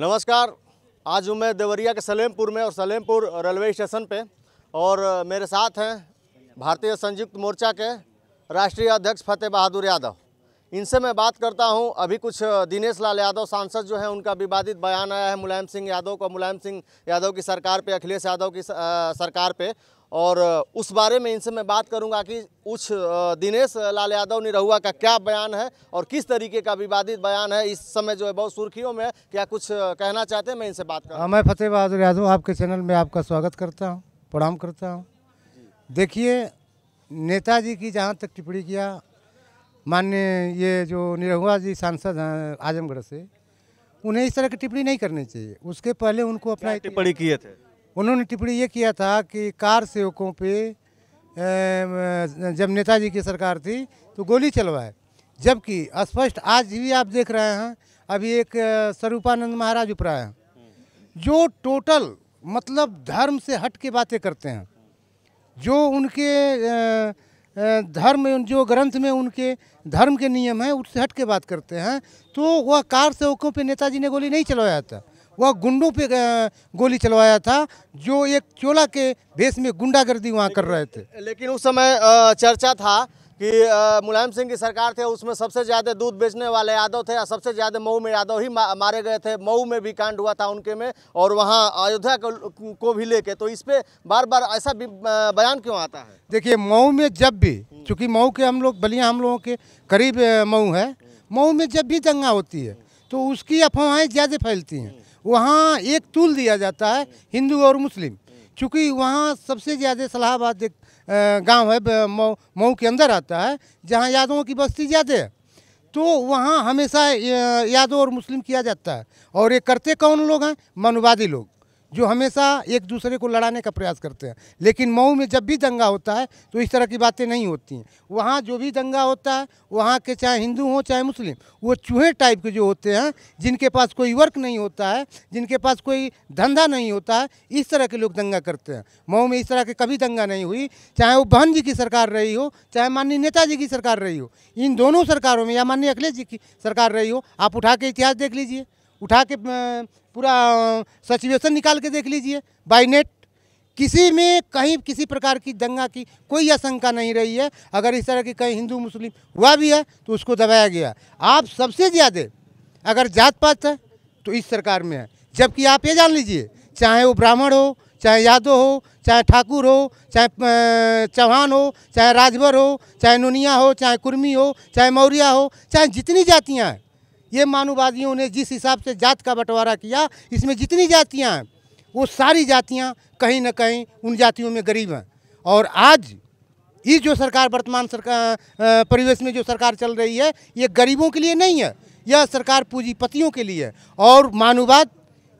नमस्कार आज हूँ मैं देवरिया के सलेमपुर में और सलेमपुर रेलवे स्टेशन पे और मेरे साथ हैं भारतीय संयुक्त मोर्चा के राष्ट्रीय अध्यक्ष फतेह बहादुर यादव इनसे मैं बात करता हूं अभी कुछ दिनेश लाल यादव सांसद जो हैं उनका विवादित बयान आया है मुलायम सिंह यादव को मुलायम सिंह यादव की सरकार पे अखिलेश यादव की सरकार पे और उस बारे में इनसे मैं बात करूंगा कि उस दिनेश लाल यादव निरहुआ का क्या बयान है और किस तरीके का विवादित बयान है इस समय जो है बहुत सुर्खियों में क्या कुछ कहना चाहते हैं मैं इनसे बात करूँ हाँ, मैं फतेह बहादुर यादव आपके चैनल में आपका स्वागत करता हूँ प्रणाम करता हूँ देखिए नेताजी की जहाँ तक टिप्पणी किया मान्य ये जो निरहुआ जी सांसद हैं आजमगढ़ से उन्हें इस तरह की टिप्पणी नहीं करनी चाहिए उसके पहले उनको अपना टिप्पणी किए थे उन्होंने टिप्पणी ये किया था कि कार सेवकों पे जब नेताजी की सरकार थी तो गोली चलवाए जबकि स्पष्ट आज भी आप देख रहे हैं अभी एक स्वरूपानंद महाराज उपराय हैं जो टोटल मतलब धर्म से हट के बातें करते हैं जो उनके धर्म जो ग्रंथ में उनके धर्म के नियम हैं उससे हट के बात करते हैं तो वह कार सेवकों पे नेताजी ने गोली नहीं चलवाया था वह गुंडों पे गोली चलवाया था जो एक चोला के भेस में गुंडागर्दी वहाँ कर रहे थे लेकिन उस समय चर्चा था कि मुलायम सिंह की सरकार थे उसमें सबसे ज़्यादा दूध बेचने वाले यादव थे और सबसे ज़्यादा मऊ में यादव ही मारे गए थे मऊ में भी कांड हुआ था उनके में और वहाँ अयोध्या को, को भी लेके तो इस पर बार बार ऐसा बयान क्यों आता है देखिए मऊ में जब भी चूँकि मऊ के हम लोग बलिया हम लोगों के करीब मऊ है मऊ में जब भी दंगा होती है तो उसकी अफवाहें ज़्यादा फैलती हैं वहाँ एक तूल दिया जाता है हिंदू और मुस्लिम चूँकि वहाँ सबसे ज़्यादा सलाहाबाद एक गाँव है मऊ मौ, के अंदर आता है जहाँ यादवों की बस्ती ज़्यादा है तो वहाँ हमेशा यादव और मुस्लिम किया जाता है और ये करते कौन लोग हैं मनुवादी लोग जो हमेशा एक दूसरे को लड़ाने का प्रयास करते हैं लेकिन मऊ में जब भी दंगा होता है तो इस तरह की बातें नहीं होती हैं वहाँ जो भी दंगा होता है वहाँ के चाहे हिंदू हों चाहे मुस्लिम वो चूहे टाइप के जो होते हैं जिनके पास कोई वर्क नहीं होता है जिनके पास कोई धंधा नहीं होता है इस तरह के लोग दंगा करते हैं मऊ में इस तरह के कभी दंगा नहीं हुई चाहे वो बहन जी की सरकार रही हो चाहे माननीय नेताजी की सरकार रही हो इन दोनों सरकारों में या माननीय अखिलेश जी की सरकार रही हो आप उठा के इतिहास देख लीजिए उठा के पूरा सचुएसन निकाल के देख लीजिए बाई नेट किसी में कहीं किसी प्रकार की दंगा की कोई आशंका नहीं रही है अगर इस तरह की कहीं हिंदू मुस्लिम हुआ भी है तो उसको दबाया गया आप सबसे ज़्यादा अगर जात पात है तो इस सरकार में है जबकि आप ये जान लीजिए चाहे वो ब्राह्मण हो चाहे यादव हो चाहे ठाकुर हो चाहे चौहान हो चाहे राजभर हो चाहे नुनिया हो चाहे कुर्मी हो चाहे मौर्या हो चाहे जितनी जातियाँ हैं ये मानवादियों ने जिस हिसाब से जात का बंटवारा किया इसमें जितनी जातियाँ हैं वो सारी जातियाँ कहीं ना कहीं उन जातियों में गरीब हैं और आज ये जो सरकार वर्तमान सरकार परिवेश में जो सरकार चल रही है ये गरीबों के लिए नहीं है यह सरकार पूंजीपतियों के लिए है और मानवाद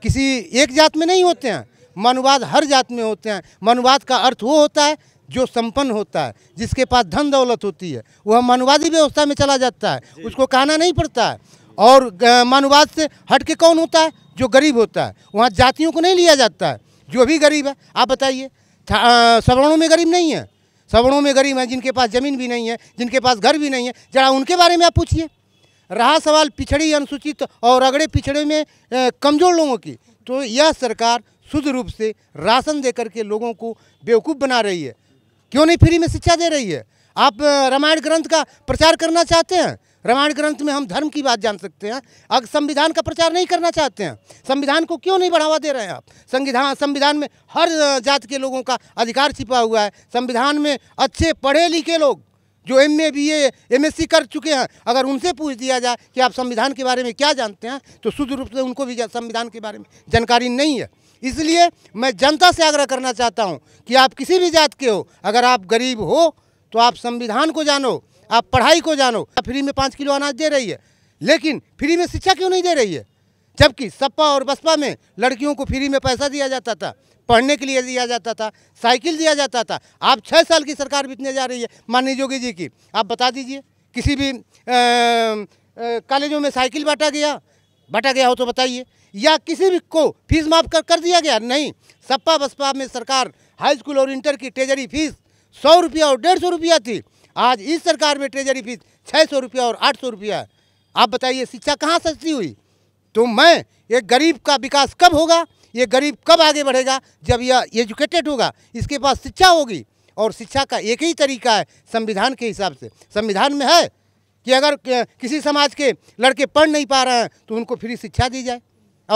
किसी एक जात में नहीं होते हैं मानवाद हर जात में होते हैं मानवाद का अर्थ वो होता है जो संपन्न होता है जिसके पास धन दौलत होती है वह मानवादी व्यवस्था में चला जाता है उसको कहना नहीं पड़ता है और मानववाद से हट के कौन होता है जो गरीब होता है वहाँ जातियों को नहीं लिया जाता है जो भी गरीब है आप बताइए सवर्णों में गरीब नहीं है सवर्णों में गरीब हैं जिनके पास ज़मीन भी नहीं है जिनके पास घर भी नहीं है जरा उनके बारे में आप पूछिए रहा सवाल पिछड़ी अनुसूचित और अगड़े पिछड़े में कमज़ोर लोगों की तो यह सरकार शुद्ध रूप से राशन दे करके लोगों को बेवकूफ़ बना रही है क्यों नहीं फ्री में शिक्षा दे रही है आप रामायण ग्रंथ का प्रचार करना चाहते हैं रामायण ग्रंथ में हम धर्म की बात जान सकते हैं अगर संविधान का प्रचार नहीं करना चाहते हैं संविधान को क्यों नहीं बढ़ावा दे रहे हैं आप संविधान संविधान में हर जात के लोगों का अधिकार छिपा हुआ है संविधान में अच्छे पढ़े लिखे लोग जो M A B M S C कर चुके हैं अगर उनसे पूछ दिया जाए कि आप संविधान के बारे में क्या जानते हैं तो शुद्ध रूप से उनको भी संविधान के बारे में जानकारी नहीं है इसलिए मैं जनता से आग्रह करना चाहता हूँ कि आप किसी भी जात के हो अगर आप गरीब हो तो आप संविधान को जानो आप पढ़ाई को जानो फ्री में पाँच किलो अनाज दे रही है लेकिन फ्री में शिक्षा क्यों नहीं दे रही है जबकि सपा और बसपा में लड़कियों को फ्री में पैसा दिया जाता था पढ़ने के लिए दिया जाता था साइकिल दिया जाता था आप छः साल की सरकार बीतने जा रही है माननीय योगी जी की आप बता दीजिए किसी भी कॉलेजों में साइकिल बांटा गया बांटा गया हो तो बताइए या किसी भी को फीस माफ कर कर दिया गया नहीं सपा बसपा में सरकार हाई स्कूल और इंटर की ट्रेजरी फीस सौ रुपया और डेढ़ सौ रुपया थी आज इस सरकार में ट्रेजरी फीस छः सौ रुपया और आठ सौ रुपया है आप बताइए शिक्षा कहाँ सस्ती हुई तो मैं ये गरीब का विकास कब होगा ये गरीब कब आगे बढ़ेगा जब यह एजुकेटेड होगा इसके पास शिक्षा होगी और शिक्षा का एक ही तरीका है संविधान के हिसाब से संविधान में है कि अगर किसी समाज के लड़के पढ़ नहीं पा रहे हैं तो उनको फ्री शिक्षा दी जाए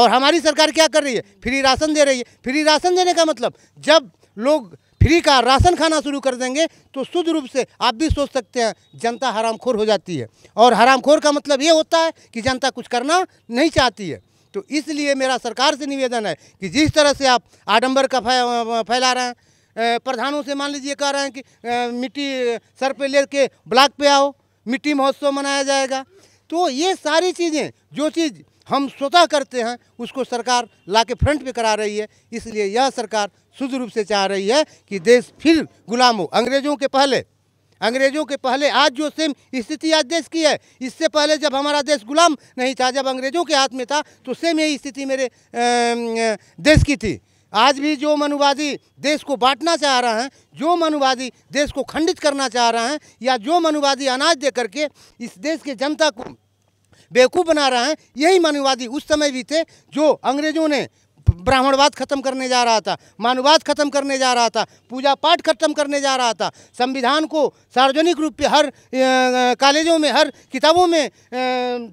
और हमारी सरकार क्या कर रही है फ्री राशन दे रही है फ्री राशन देने का मतलब जब लोग फ्री का राशन खाना शुरू कर देंगे तो शुद्ध रूप से आप भी सोच सकते हैं जनता हरामखोर हो जाती है और हरामखोर का मतलब ये होता है कि जनता कुछ करना नहीं चाहती है तो इसलिए मेरा सरकार से निवेदन है कि जिस तरह से आप आडम्बर का फैला रहे हैं प्रधानों से मान लीजिए कह रहे हैं कि मिट्टी सर पे ले के ब्लॉक पे आओ मिट्टी महोत्सव मनाया जाएगा तो ये सारी चीज़ें जो चीज़ हम स्वतः करते हैं उसको सरकार ला के फ्रंट पे करा रही है इसलिए यह सरकार शुद्ध रूप से चाह रही है कि देश फिर गुलाम हो अंग्रेज़ों के पहले अंग्रेज़ों के पहले आज जो सेम स्थिति आज देश की है इससे पहले जब हमारा देश गुलाम नहीं था जब अंग्रेज़ों के हाथ में था तो सेम यही स्थिति मेरे देश की थी आज भी जो मनुवादी देश को बांटना चाह रहे हैं जो मनुवादी देश को खंडित करना चाह रहे हैं या जो मनुवादी अनाज दे करके इस देश के जनता को बेवकूफ़ बना रहा है यही मानववादी उस समय भी थे जो अंग्रेजों ने ब्राह्मणवाद खत्म करने जा रहा था मानववाद खत्म करने जा रहा था पूजा पाठ खत्म करने जा रहा था संविधान को सार्वजनिक रूप से हर कॉलेजों में हर किताबों में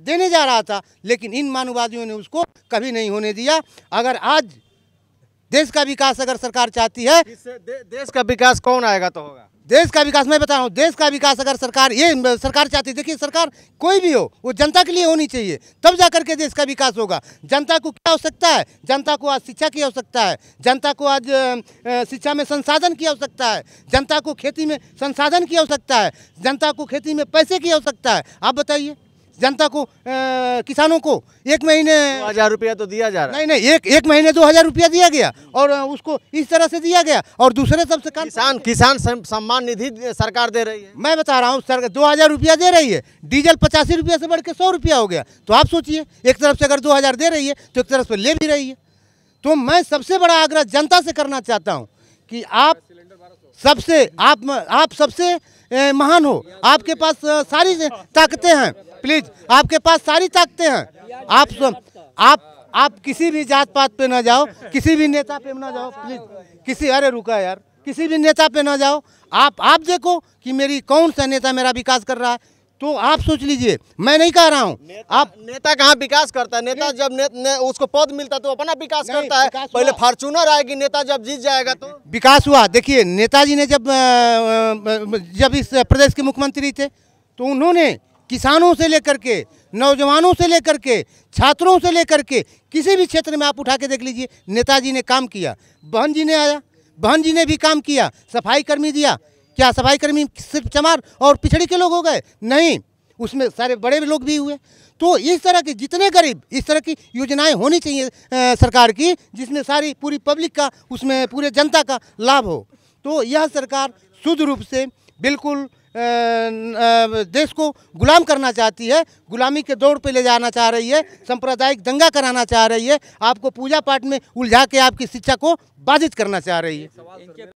देने जा रहा था लेकिन इन मानववादियों ने उसको कभी नहीं होने दिया अगर आज देश का विकास अगर सरकार चाहती है दे, देश का विकास कौन आएगा तो होगा देश का विकास मैं बता रहा हूँ देश का विकास अगर सरकार ये सरकार चाहती देखिए सरकार कोई भी हो वो जनता के लिए होनी चाहिए तब जा करके देश का विकास होगा जनता को क्या आवश्यकता है जनता को आज शिक्षा की आवश्यकता है जनता को आज शिक्षा में संसाधन की आवश्यकता है जनता को खेती में संसाधन की आवश्यकता है जनता को खेती में पैसे की आवश्यकता है आप बताइए जनता को आ, किसानों को एक महीने हजार रुपया तो दिया जा रहा है नहीं नहीं एक एक महीने दो हजार रुपया दिया गया और उसको इस तरह से दिया गया और दूसरे सबसे काम किसान किसान सम्मान निधि सरकार दे रही है मैं बता रहा हूँ दो हजार रुपया दे रही है डीजल पचासी रुपया से बढ़ के सौ रुपया हो गया तो आप सोचिए एक तरफ से अगर दो हजार दे रही है तो एक तरफ से ले भी रही है तो मैं सबसे बड़ा आग्रह जनता से करना चाहता हूँ कि आप सबसे आप आप सबसे महान हो आपके पास सारी ताकतें हैं प्लीज आपके पास सारी ताकतें हैं आप सब आप आप किसी भी जात पात पे ना जाओ किसी भी नेता पे ना जाओ प्लीज किसी अरे रुका यार किसी भी नेता पे ना जाओ आप आप देखो कि मेरी कौन सा नेता मेरा विकास कर रहा है तो आप सोच लीजिए मैं नहीं कह रहा हूँ आप नेता कहाँ विकास करता है नेता जब ने, ने, उसको पद मिलता तो अपना विकास करता है पहले फॉर्चूनर आएगी नेता जब जीत जाएगा तो विकास हुआ देखिए नेताजी ने जब जब इस प्रदेश के मुख्यमंत्री थे तो उन्होंने किसानों से लेकर के नौजवानों से लेकर के छात्रों से लेकर के किसी भी क्षेत्र में आप उठा के देख लीजिए नेताजी ने काम किया बहन जी ने आया बहन जी ने भी काम किया सफाई कर्मी दिया क्या सफाई कर्मी सिर्फ चमार और पिछड़ी के लोग हो गए नहीं उसमें सारे बड़े लोग भी हुए तो इस तरह के जितने गरीब इस तरह की योजनाएं होनी चाहिए सरकार की जिसमें सारी पूरी पब्लिक का उसमें पूरे जनता का लाभ हो तो यह सरकार शुद्ध रूप से बिल्कुल देश को गुलाम करना चाहती है गुलामी के दौड़ पे ले जाना चाह रही है सांप्रदायिक दंगा कराना चाह रही है आपको पूजा पाठ में उलझा के आपकी शिक्षा को बाधित करना चाह रही है